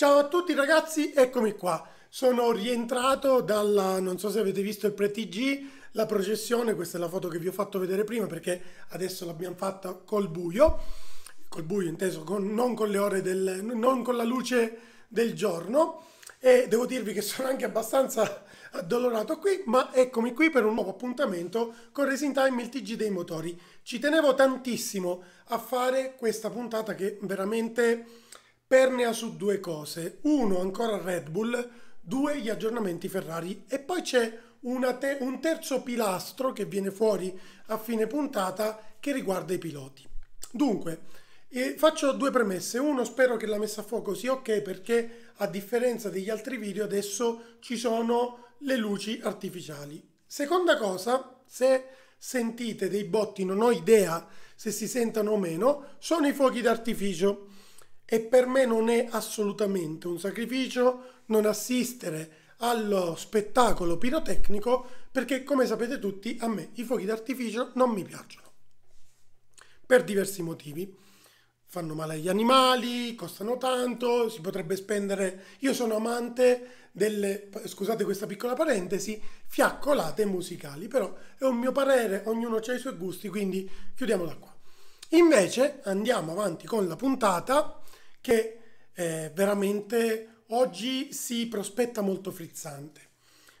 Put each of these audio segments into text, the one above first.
Ciao a tutti ragazzi, eccomi qua. Sono rientrato dalla, non so se avete visto il pre-TG, la processione, questa è la foto che vi ho fatto vedere prima perché adesso l'abbiamo fatta col buio, col buio inteso, con, non con le ore del, non con la luce del giorno e devo dirvi che sono anche abbastanza addolorato qui, ma eccomi qui per un nuovo appuntamento con Racing Time, il TG dei motori. Ci tenevo tantissimo a fare questa puntata che veramente pernea su due cose. Uno, ancora Red Bull, due, gli aggiornamenti Ferrari e poi c'è te un terzo pilastro che viene fuori a fine puntata che riguarda i piloti. Dunque, eh, faccio due premesse. Uno, spero che la messa a fuoco sia ok perché a differenza degli altri video adesso ci sono le luci artificiali. Seconda cosa, se sentite dei botti, non ho idea se si sentano o meno, sono i fuochi d'artificio e per me non è assolutamente un sacrificio non assistere allo spettacolo pirotecnico perché come sapete tutti a me i fuochi d'artificio non mi piacciono per diversi motivi fanno male agli animali costano tanto si potrebbe spendere io sono amante delle scusate questa piccola parentesi fiaccolate musicali però è un mio parere ognuno ha i suoi gusti quindi chiudiamola qua invece andiamo avanti con la puntata che eh, veramente oggi si prospetta molto frizzante.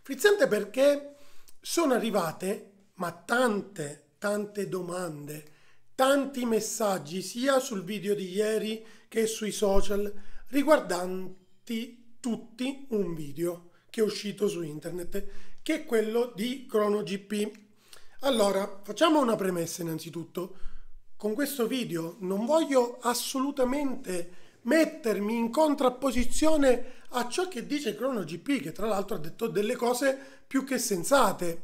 Frizzante perché sono arrivate, ma tante, tante domande, tanti messaggi sia sul video di ieri che sui social riguardanti tutti un video che è uscito su internet, che è quello di CronoGP. Allora, facciamo una premessa innanzitutto. Con questo video non voglio assolutamente mettermi in contrapposizione a ciò che dice CronoGP, che tra l'altro ha detto delle cose più che sensate.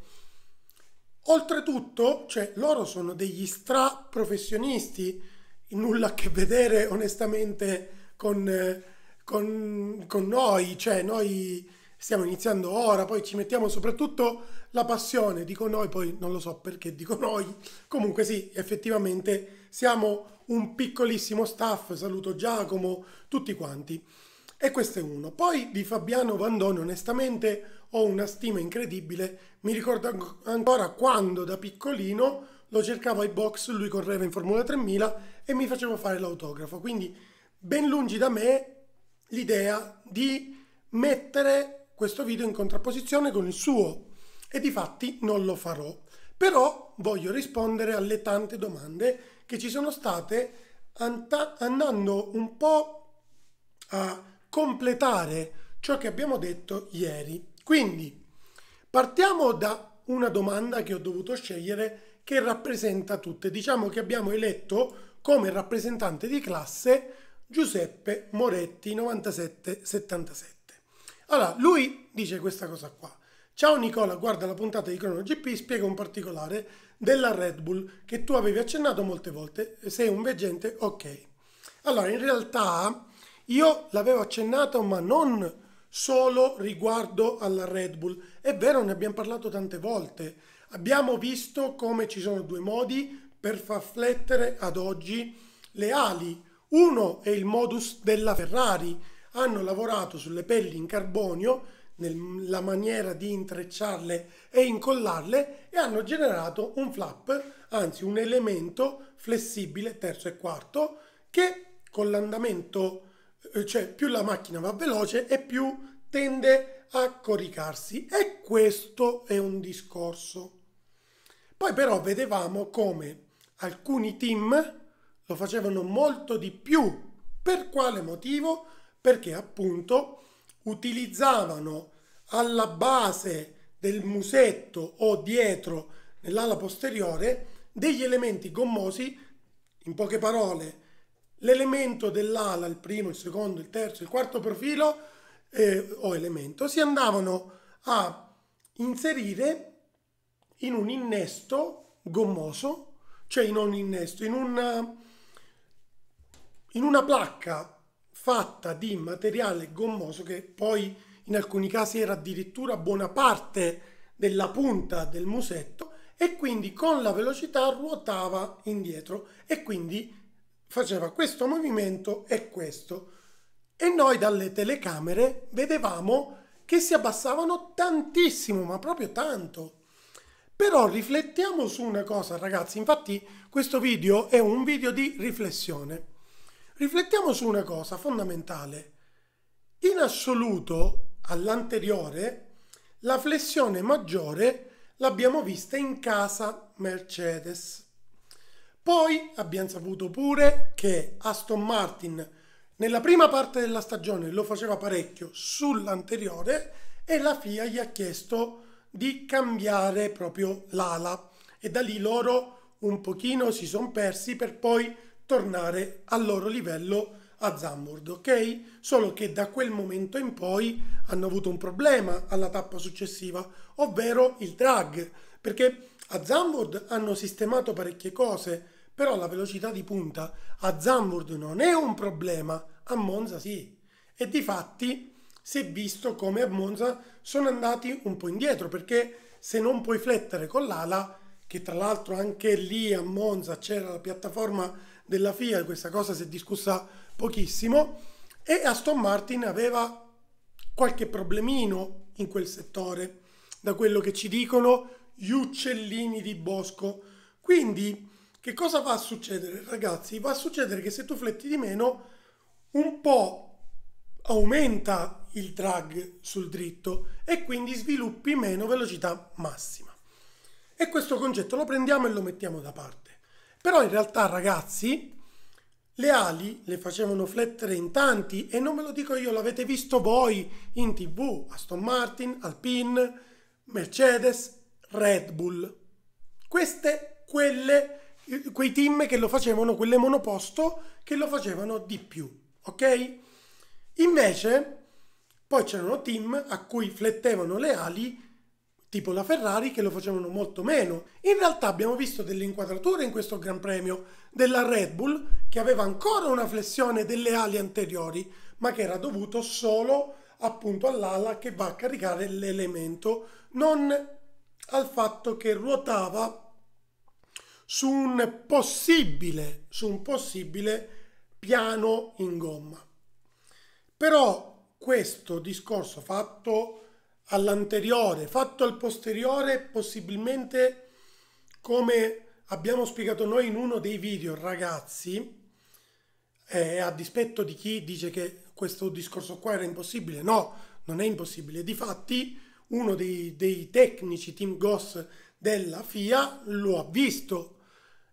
Oltretutto, cioè, loro sono degli stra professionisti, nulla a che vedere onestamente con, con, con noi, cioè noi stiamo iniziando ora, poi ci mettiamo soprattutto la passione, dico noi, poi non lo so perché dico noi, comunque sì, effettivamente siamo un piccolissimo staff, saluto Giacomo, tutti quanti. E questo è uno. Poi di Fabiano Vandone, onestamente, ho una stima incredibile. Mi ricordo ancora quando da piccolino lo cercavo ai box, lui correva in Formula 3000 e mi facevo fare l'autografo. Quindi ben lungi da me l'idea di mettere questo video in contrapposizione con il suo e di fatti non lo farò. Però voglio rispondere alle tante domande che ci sono state andando un po' a completare ciò che abbiamo detto ieri. Quindi partiamo da una domanda che ho dovuto scegliere che rappresenta tutte. Diciamo che abbiamo eletto come rappresentante di classe Giuseppe Moretti 9777. Allora, lui dice questa cosa qua. Ciao Nicola, guarda la puntata di CronoGP, spiega un particolare della Red Bull che tu avevi accennato molte volte, eh, sei un veggente, ok. Allora, in realtà io l'avevo accennato, ma non solo riguardo alla Red Bull. È vero, ne abbiamo parlato tante volte. Abbiamo visto come ci sono due modi per far flettere ad oggi le ali. Uno è il modus della Ferrari. Hanno lavorato sulle pelli in carbonio nella maniera di intrecciarle e incollarle e hanno generato un flap, anzi un elemento flessibile terzo e quarto che con l'andamento, eh, cioè più la macchina va veloce e più tende a coricarsi e questo è un discorso. Poi però vedevamo come alcuni team lo facevano molto di più. Per quale motivo? Perché appunto utilizzavano alla base del musetto o dietro nell'ala posteriore degli elementi gommosi, in poche parole l'elemento dell'ala, il primo, il secondo, il terzo, il quarto profilo eh, o elemento, si andavano a inserire in un innesto gommoso, cioè in un innesto, in una, in una placca fatta di materiale gommoso che poi in alcuni casi era addirittura buona parte della punta del musetto e quindi con la velocità ruotava indietro e quindi faceva questo movimento e questo e noi dalle telecamere vedevamo che si abbassavano tantissimo ma proprio tanto però riflettiamo su una cosa ragazzi infatti questo video è un video di riflessione Riflettiamo su una cosa fondamentale. In assoluto all'anteriore, la flessione maggiore l'abbiamo vista in casa Mercedes. Poi abbiamo saputo pure che Aston Martin nella prima parte della stagione lo faceva parecchio sull'anteriore e la FIA gli ha chiesto di cambiare proprio l'ala e da lì loro un pochino si sono persi per poi tornare al loro livello a Zamburg, ok? Solo che da quel momento in poi hanno avuto un problema alla tappa successiva, ovvero il drag, perché a Zamburg hanno sistemato parecchie cose, però la velocità di punta a Zamburg non è un problema, a Monza sì. E di fatti si è visto come a Monza sono andati un po' indietro, perché se non puoi flettere con l'ala, che tra l'altro anche lì a Monza c'era la piattaforma della FIA, questa cosa si è discussa pochissimo, e Aston Martin aveva qualche problemino in quel settore, da quello che ci dicono gli uccellini di bosco. Quindi, che cosa va a succedere, ragazzi? Va a succedere che se tu fletti di meno, un po' aumenta il drag sul dritto e quindi sviluppi meno velocità massima. E questo concetto lo prendiamo e lo mettiamo da parte. Però in realtà, ragazzi, le ali le facevano flettere in tanti e non me lo dico io, l'avete visto voi in tv, Aston Martin, Alpine, Mercedes, Red Bull. Queste, quelle, quei team che lo facevano, quelle monoposto, che lo facevano di più, ok? Invece, poi c'erano team a cui flettevano le ali tipo la Ferrari che lo facevano molto meno. In realtà abbiamo visto delle inquadrature in questo Gran Premio della Red Bull che aveva ancora una flessione delle ali anteriori, ma che era dovuto solo appunto all'ala che va a caricare l'elemento, non al fatto che ruotava su un possibile, su un possibile piano in gomma. Però questo discorso fatto all'anteriore, fatto al posteriore, possibilmente come abbiamo spiegato noi in uno dei video, ragazzi, eh, a dispetto di chi dice che questo discorso qua era impossibile, no, non è impossibile. Difatti, uno dei, dei tecnici team Goss della FIA lo ha visto,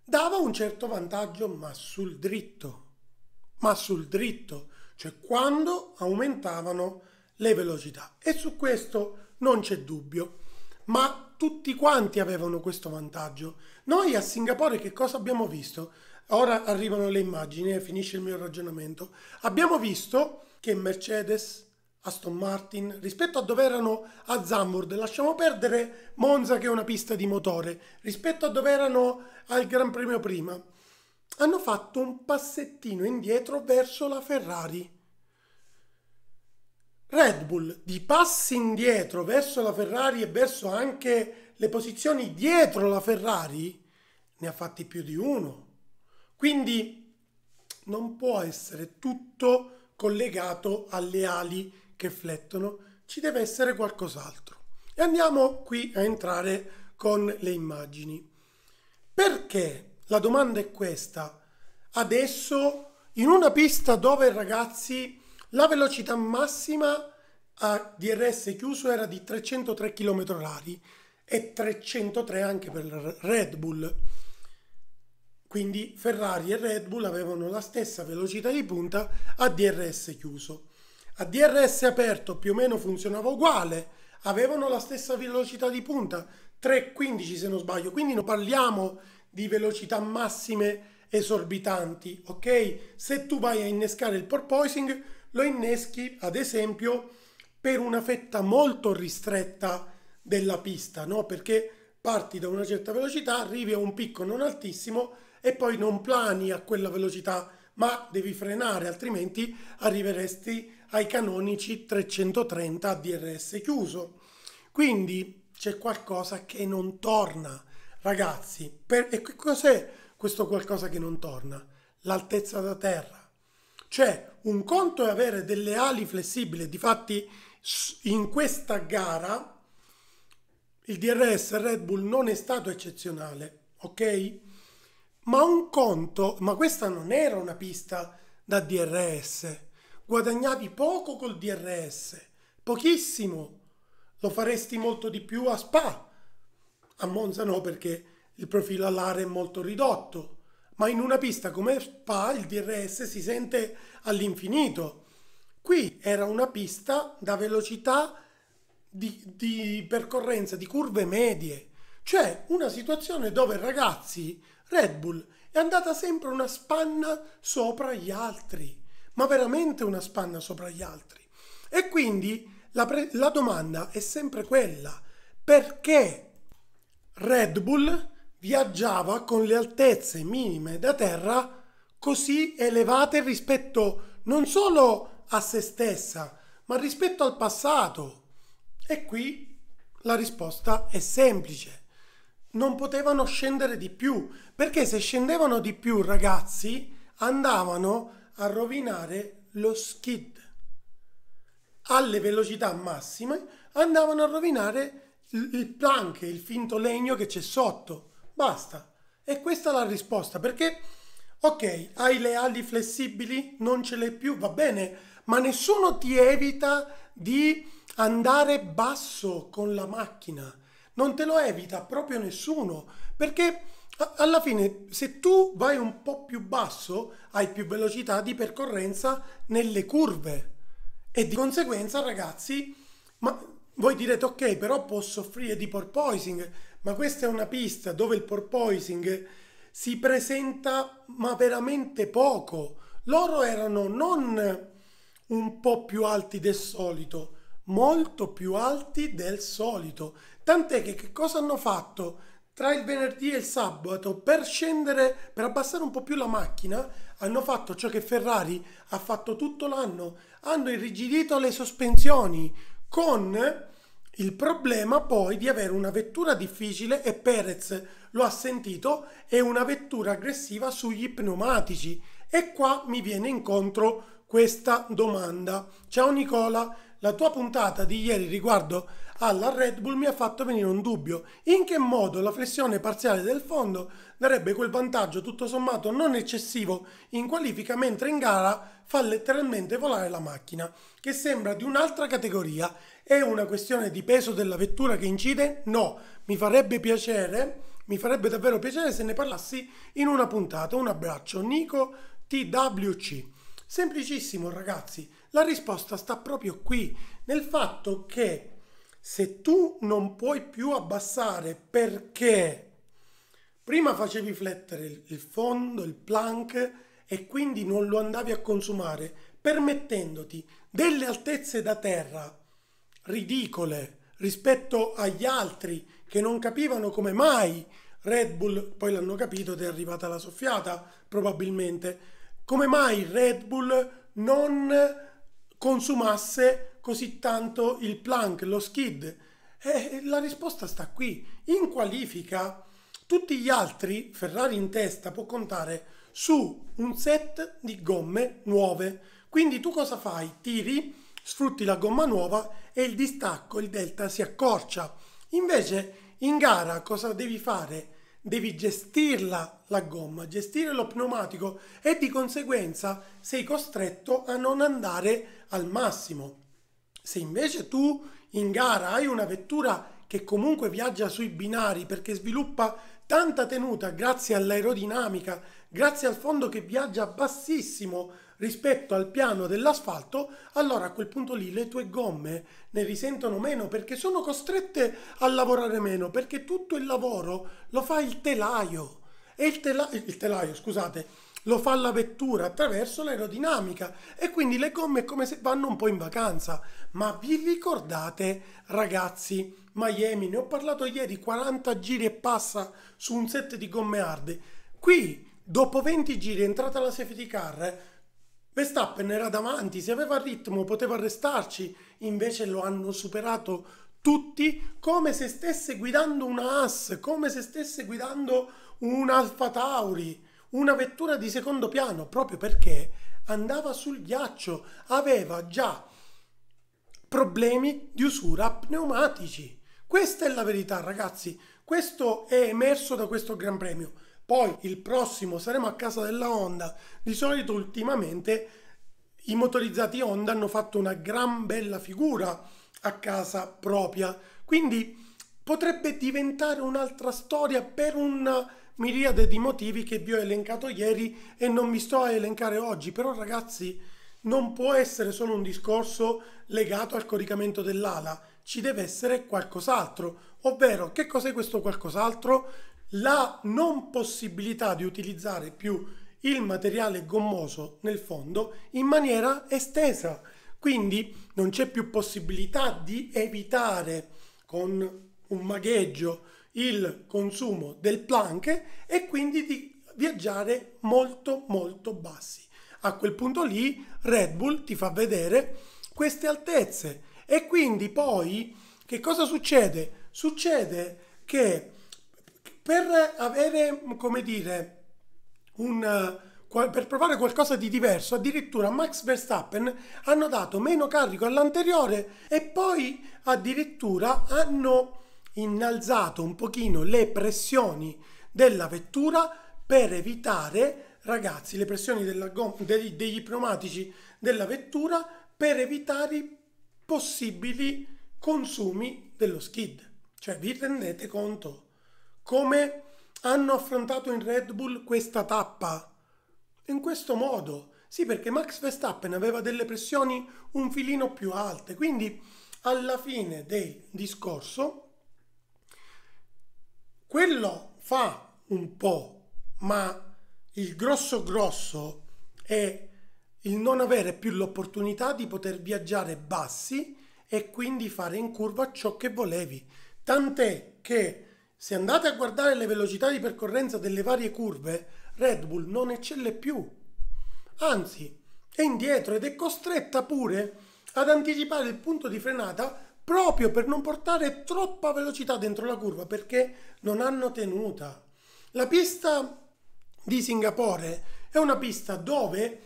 dava un certo vantaggio, ma sul dritto, ma sul dritto, cioè quando aumentavano le velocità e su questo non c'è dubbio, ma tutti quanti avevano questo vantaggio. Noi a Singapore che cosa abbiamo visto? Ora arrivano le immagini e eh, finisce il mio ragionamento. Abbiamo visto che Mercedes, Aston Martin, rispetto a dove erano a Zandvoort, lasciamo perdere Monza che è una pista di motore, rispetto a dove erano al Gran Premio prima, hanno fatto un passettino indietro verso la Ferrari Red Bull di passi indietro verso la Ferrari e verso anche le posizioni dietro la Ferrari ne ha fatti più di uno. Quindi non può essere tutto collegato alle ali che flettono, ci deve essere qualcos'altro. E andiamo qui a entrare con le immagini. Perché la domanda è questa? Adesso in una pista dove ragazzi la velocità massima a DRS chiuso era di 303 km/h e 303 anche per Red Bull. Quindi Ferrari e Red Bull avevano la stessa velocità di punta a DRS chiuso. A DRS aperto più o meno funzionava uguale, avevano la stessa velocità di punta, 3.15 se non sbaglio, quindi non parliamo di velocità massime esorbitanti, ok? Se tu vai a innescare il porpoising, lo inneschi ad esempio per una fetta molto ristretta della pista, no? perché parti da una certa velocità, arrivi a un picco non altissimo e poi non plani a quella velocità, ma devi frenare, altrimenti arriveresti ai canonici 330 a DRS chiuso. Quindi c'è qualcosa che non torna, ragazzi. Per... e cos'è questo qualcosa che non torna? L'altezza da terra. Cioè, un conto è avere delle ali flessibili, difatti in questa gara il DRS Red Bull non è stato eccezionale, ok? Ma un conto, ma questa non era una pista da DRS. Guadagnavi poco col DRS, pochissimo. Lo faresti molto di più a Spa. A Monza no perché il profilo all'area è molto ridotto, ma in una pista come Spa il DRS si sente all'infinito Qui era una pista da velocità di, di percorrenza di curve medie, cioè una situazione dove ragazzi Red Bull è andata sempre una spanna sopra gli altri, ma veramente una spanna sopra gli altri. E quindi la, la domanda è sempre quella, perché Red Bull viaggiava con le altezze minime da terra così elevate rispetto non solo a se stessa, ma rispetto al passato? E qui la risposta è semplice. Non potevano scendere di più, perché se scendevano di più, ragazzi, andavano a rovinare lo skid. Alle velocità massime andavano a rovinare il plank, il finto legno che c'è sotto. Basta. E questa è la risposta, perché ok, hai le ali flessibili, non ce le più, va bene, ma nessuno ti evita di andare basso con la macchina. Non te lo evita proprio nessuno, perché alla fine se tu vai un po' più basso hai più velocità di percorrenza nelle curve e di conseguenza ragazzi, ma voi direte ok, però posso soffrire di porpoising, ma questa è una pista dove il porpoising si presenta ma veramente poco. Loro erano non un po' più alti del solito, molto più alti del solito. Tant'è che, che cosa hanno fatto tra il venerdì e il sabato per scendere, per abbassare un po' più la macchina? Hanno fatto ciò che Ferrari ha fatto tutto l'anno, hanno irrigidito le sospensioni con il problema poi di avere una vettura difficile e Perez lo ha sentito è una vettura aggressiva sugli pneumatici e qua mi viene incontro questa domanda. Ciao Nicola, la tua puntata di ieri riguardo alla Red Bull mi ha fatto venire un dubbio. In che modo la flessione parziale del fondo darebbe quel vantaggio tutto sommato non eccessivo in qualifica, mentre in gara fa letteralmente volare la macchina, che sembra di un'altra categoria. È una questione di peso della vettura che incide? No, mi farebbe piacere, mi farebbe davvero piacere se ne parlassi in una puntata. Un abbraccio, Nico TWC. Semplicissimo ragazzi, la risposta sta proprio qui, nel fatto che se tu non puoi più abbassare perché prima facevi flettere il fondo, il plank e quindi non lo andavi a consumare, permettendoti delle altezze da terra ridicole rispetto agli altri che non capivano come mai Red Bull, poi l'hanno capito ed è arrivata la soffiata probabilmente, come mai Red Bull non consumasse così tanto il plank, lo skid? Eh, la risposta sta qui. In qualifica tutti gli altri, Ferrari in testa, può contare su un set di gomme nuove. Quindi tu cosa fai? Tiri, sfrutti la gomma nuova e il distacco, il delta si accorcia. Invece in gara cosa devi fare? devi gestirla la gomma, gestire lo pneumatico e di conseguenza sei costretto a non andare al massimo. Se invece tu in gara hai una vettura che comunque viaggia sui binari perché sviluppa tanta tenuta grazie all'aerodinamica, grazie al fondo che viaggia bassissimo rispetto al piano dell'asfalto, allora a quel punto lì le tue gomme ne risentono meno perché sono costrette a lavorare meno, perché tutto il lavoro lo fa il telaio. E il, tela- il telaio, scusate, lo fa la vettura attraverso l'aerodinamica e quindi le gomme è come se vanno un po' in vacanza. Ma vi ricordate, ragazzi, Miami, ne ho parlato ieri, 40 giri e passa su un set di gomme arde. Qui Dopo 20 giri, entrata la safety car, Verstappen era davanti, se aveva ritmo poteva restarci, invece lo hanno superato tutti come se stesse guidando una AS, come se stesse guidando un Alfa Tauri, una vettura di secondo piano, proprio perché andava sul ghiaccio, aveva già problemi di usura pneumatici. Questa è la verità, ragazzi. Questo è emerso da questo Gran Premio. Poi il prossimo saremo a casa della Honda. Di solito ultimamente i motorizzati Honda hanno fatto una gran bella figura a casa propria. Quindi potrebbe diventare un'altra storia per un miriade di motivi che vi ho elencato ieri e non mi sto a elencare oggi, però ragazzi non può essere solo un discorso legato al coricamento dell'ala, ci deve essere qualcos'altro, ovvero che cos'è questo qualcos'altro? la non possibilità di utilizzare più il materiale gommoso nel fondo in maniera estesa. Quindi non c'è più possibilità di evitare con un magheggio il consumo del plank e quindi di viaggiare molto molto bassi. A quel punto lì Red Bull ti fa vedere queste altezze e quindi poi che cosa succede? Succede che per avere, come dire, un, per provare qualcosa di diverso, addirittura Max Verstappen hanno dato meno carico all'anteriore e poi addirittura hanno innalzato un pochino le pressioni della vettura per evitare, ragazzi, le pressioni degli, degli pneumatici della vettura per evitare possibili consumi dello skid. Cioè vi rendete conto? come hanno affrontato in Red Bull questa tappa. In questo modo, sì, perché Max Verstappen aveva delle pressioni un filino più alte, quindi alla fine del discorso quello fa un po', ma il grosso grosso è il non avere più l'opportunità di poter viaggiare bassi e quindi fare in curva ciò che volevi. Tant'è che se andate a guardare le velocità di percorrenza delle varie curve, Red Bull non eccelle più. Anzi, è indietro ed è costretta pure ad anticipare il punto di frenata proprio per non portare troppa velocità dentro la curva perché non hanno tenuta. La pista di Singapore è una pista dove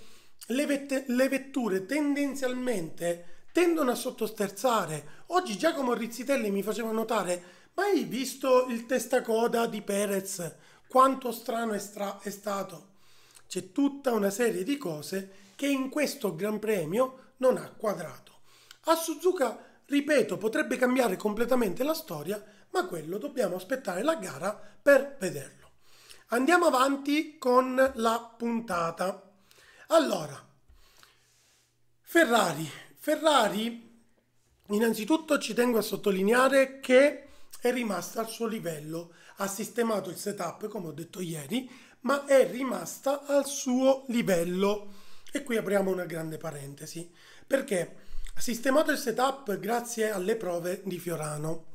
le, vette- le vetture tendenzialmente tendono a sottosterzare. Oggi Giacomo Rizzitelli mi faceva notare ma hai visto il testacoda di Perez? Quanto strano è, stra- è stato? C'è tutta una serie di cose che in questo Gran Premio non ha quadrato. A Suzuka, ripeto, potrebbe cambiare completamente la storia, ma quello dobbiamo aspettare la gara per vederlo. Andiamo avanti con la puntata. Allora, Ferrari. Ferrari, innanzitutto ci tengo a sottolineare che è rimasta al suo livello, ha sistemato il setup come ho detto ieri, ma è rimasta al suo livello. E qui apriamo una grande parentesi, perché ha sistemato il setup grazie alle prove di Fiorano,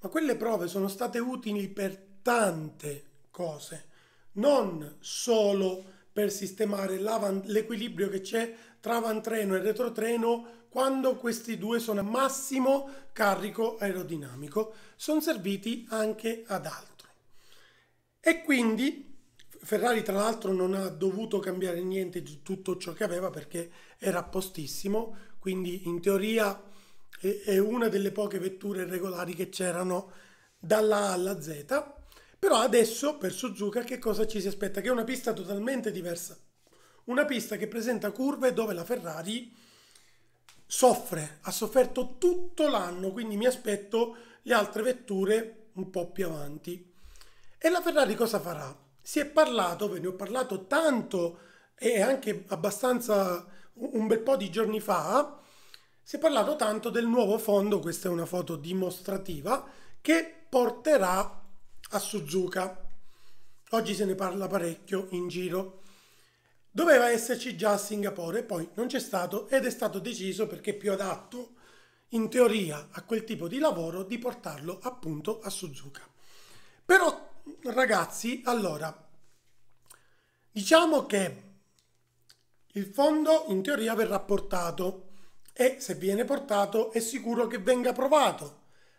ma quelle prove sono state utili per tante cose, non solo per sistemare l'equilibrio che c'è tra avantreno e retrotreno quando questi due sono a massimo carico aerodinamico, sono serviti anche ad altro. E quindi Ferrari tra l'altro non ha dovuto cambiare niente di tutto ciò che aveva perché era postissimo, quindi in teoria è una delle poche vetture regolari che c'erano dalla A alla Z. Però adesso per Suzuka che cosa ci si aspetta? Che è una pista totalmente diversa. Una pista che presenta curve dove la Ferrari soffre, ha sofferto tutto l'anno, quindi mi aspetto le altre vetture un po' più avanti. E la Ferrari cosa farà? Si è parlato, ve ne ho parlato tanto e anche abbastanza un bel po' di giorni fa, si è parlato tanto del nuovo fondo, questa è una foto dimostrativa, che porterà a Suzuka. Oggi se ne parla parecchio in giro. Doveva esserci già a Singapore, poi non c'è stato ed è stato deciso perché più adatto, in teoria, a quel tipo di lavoro di portarlo appunto a Suzuka. Però ragazzi, allora, diciamo che il fondo in teoria verrà portato e se viene portato è sicuro che venga provato,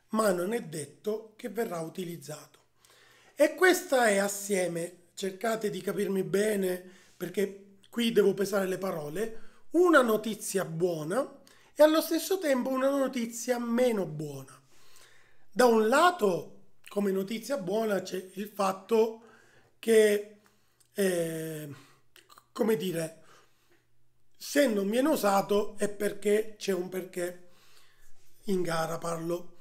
ma non è detto che verrà utilizzato. E questa è assieme, cercate di capirmi bene perché qui devo pesare le parole, una notizia buona e allo stesso tempo una notizia meno buona. Da un lato, come notizia buona, c'è il fatto che, eh, come dire, se non viene usato è perché c'è un perché in gara, parlo.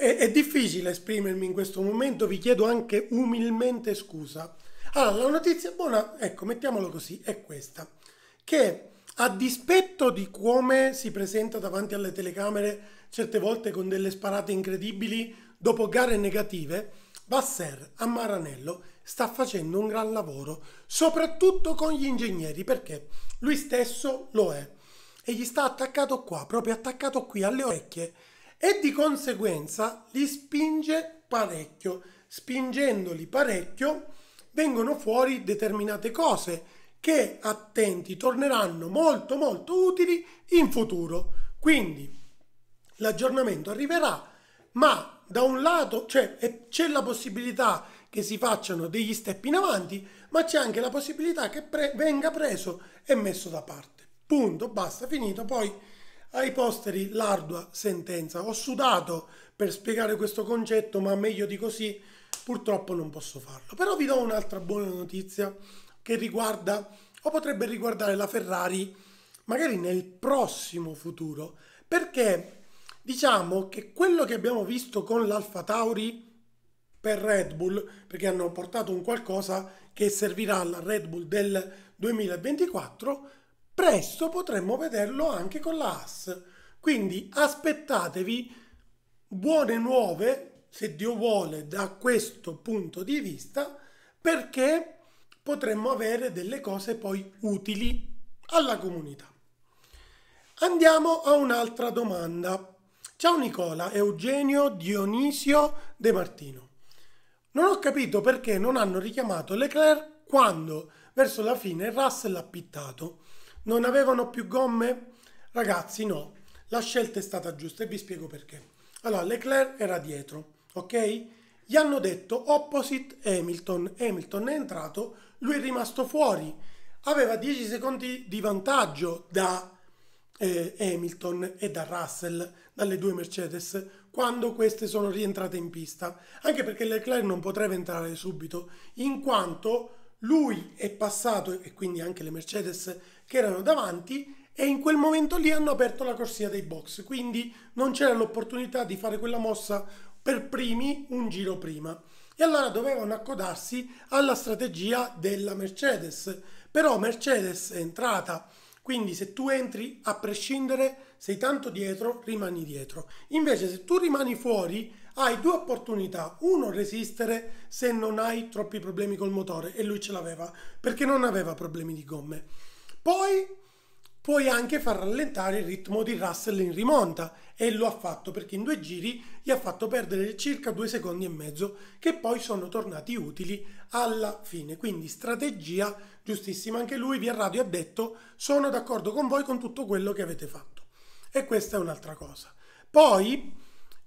È, è difficile esprimermi in questo momento, vi chiedo anche umilmente scusa. Allora, la notizia buona, ecco, mettiamolo così, è questa, che a dispetto di come si presenta davanti alle telecamere certe volte con delle sparate incredibili dopo gare negative, Basser a Maranello sta facendo un gran lavoro, soprattutto con gli ingegneri, perché lui stesso lo è e gli sta attaccato qua, proprio attaccato qui alle orecchie e di conseguenza li spinge parecchio, spingendoli parecchio vengono fuori determinate cose che, attenti, torneranno molto molto utili in futuro. Quindi l'aggiornamento arriverà, ma da un lato cioè, c'è la possibilità che si facciano degli step in avanti, ma c'è anche la possibilità che pre venga preso e messo da parte. Punto, basta, finito. Poi ai posteri l'ardua sentenza. Ho sudato per spiegare questo concetto, ma meglio di così purtroppo non posso farlo. Però vi do un'altra buona notizia che riguarda o potrebbe riguardare la Ferrari magari nel prossimo futuro, perché diciamo che quello che abbiamo visto con l'Alfa Tauri per Red Bull, perché hanno portato un qualcosa che servirà alla Red Bull del 2024, presto potremmo vederlo anche con la AS. Quindi aspettatevi buone nuove se Dio vuole, da questo punto di vista, perché potremmo avere delle cose poi utili alla comunità. Andiamo a un'altra domanda. Ciao Nicola, Eugenio Dionisio De Martino. Non ho capito perché non hanno richiamato Leclerc quando verso la fine Russell ha pittato. Non avevano più gomme? Ragazzi, no. La scelta è stata giusta e vi spiego perché. Allora, Leclerc era dietro ok? Gli hanno detto opposite Hamilton, Hamilton è entrato, lui è rimasto fuori, aveva 10 secondi di vantaggio da eh, Hamilton e da Russell, dalle due Mercedes, quando queste sono rientrate in pista, anche perché Leclerc non potrebbe entrare subito, in quanto lui è passato e quindi anche le Mercedes che erano davanti e in quel momento lì hanno aperto la corsia dei box, quindi non c'era l'opportunità di fare quella mossa per primi un giro prima e allora dovevano accodarsi alla strategia della Mercedes. Però Mercedes è entrata, quindi se tu entri a prescindere sei tanto dietro, rimani dietro. Invece se tu rimani fuori hai due opportunità. Uno, resistere se non hai troppi problemi col motore e lui ce l'aveva perché non aveva problemi di gomme. Poi puoi anche far rallentare il ritmo di Russell in rimonta e lo ha fatto perché in due giri gli ha fatto perdere circa due secondi e mezzo che poi sono tornati utili alla fine quindi strategia giustissima anche lui via radio ha detto sono d'accordo con voi con tutto quello che avete fatto e questa è un'altra cosa poi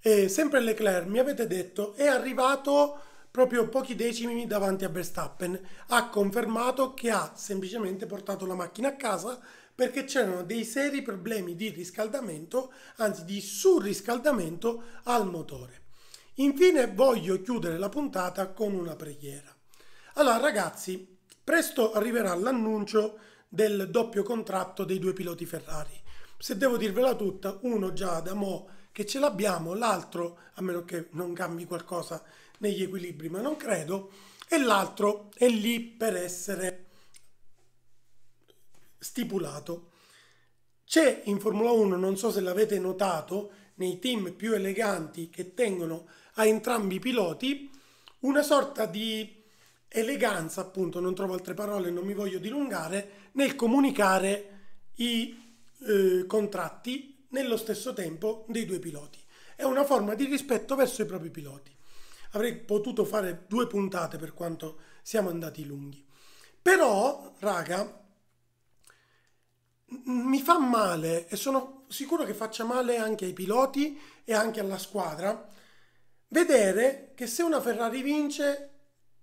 eh, sempre Leclerc mi avete detto è arrivato proprio pochi decimi davanti a Verstappen ha confermato che ha semplicemente portato la macchina a casa perché c'erano dei seri problemi di riscaldamento, anzi di surriscaldamento al motore. Infine voglio chiudere la puntata con una preghiera. Allora ragazzi, presto arriverà l'annuncio del doppio contratto dei due piloti Ferrari. Se devo dirvela tutta, uno già da mo' che ce l'abbiamo, l'altro, a meno che non cambi qualcosa negli equilibri, ma non credo, e l'altro è lì per essere stipulato. C'è in Formula 1, non so se l'avete notato, nei team più eleganti che tengono a entrambi i piloti, una sorta di eleganza, appunto, non trovo altre parole, non mi voglio dilungare, nel comunicare i eh, contratti nello stesso tempo dei due piloti. È una forma di rispetto verso i propri piloti. Avrei potuto fare due puntate per quanto siamo andati lunghi. Però, raga, mi fa male e sono sicuro che faccia male anche ai piloti e anche alla squadra vedere che se una Ferrari vince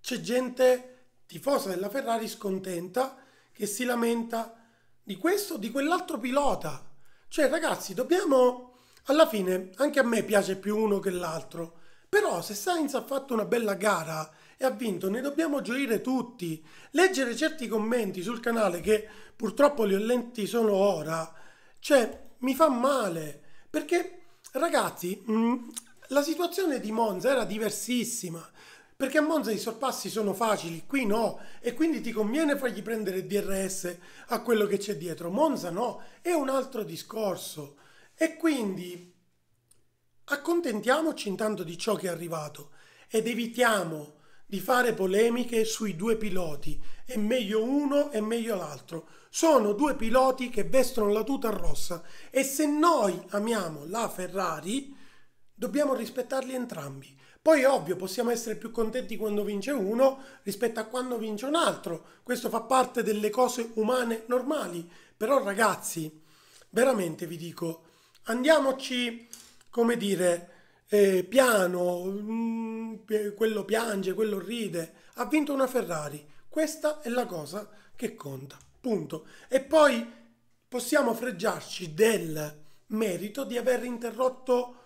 c'è gente tifosa della Ferrari scontenta che si lamenta di questo o di quell'altro pilota. Cioè ragazzi dobbiamo alla fine anche a me piace più uno che l'altro però se Sainz ha fatto una bella gara e ha vinto, ne dobbiamo gioire tutti. Leggere certi commenti sul canale che purtroppo li ho lenti solo ora, cioè mi fa male, perché ragazzi, mh, mm, la situazione di Monza era diversissima, perché a Monza i sorpassi sono facili, qui no, e quindi ti conviene fargli prendere il DRS a quello che c'è dietro. Monza no, è un altro discorso. E quindi accontentiamoci intanto di ciò che è arrivato ed evitiamo di fare polemiche sui due piloti, è meglio uno e meglio l'altro. Sono due piloti che vestono la tuta rossa e se noi amiamo la Ferrari dobbiamo rispettarli entrambi. Poi ovvio possiamo essere più contenti quando vince uno rispetto a quando vince un altro, questo fa parte delle cose umane normali, però ragazzi veramente vi dico andiamoci come dire eh, piano, mh, mm, eh, quello piange, quello ride, ha vinto una Ferrari. Questa è la cosa che conta, punto. E poi possiamo freggiarci del merito di aver interrotto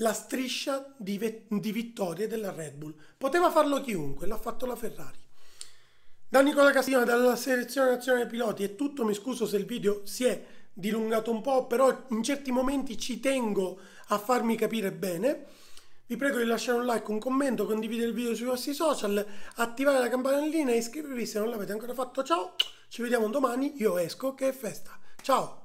la striscia di, di vittorie della Red Bull. Poteva farlo chiunque, l'ha fatto la Ferrari. Da Nicola Castiglione, dalla selezione nazionale piloti è tutto, mi scuso se il video si è dilungato un po', però in certi momenti ci tengo a farmi capire bene. Vi prego di lasciare un like, un commento, condividere il video sui vostri social, attivare la campanellina e iscrivervi se non l'avete ancora fatto. Ciao, ci vediamo domani, io esco che è festa. Ciao!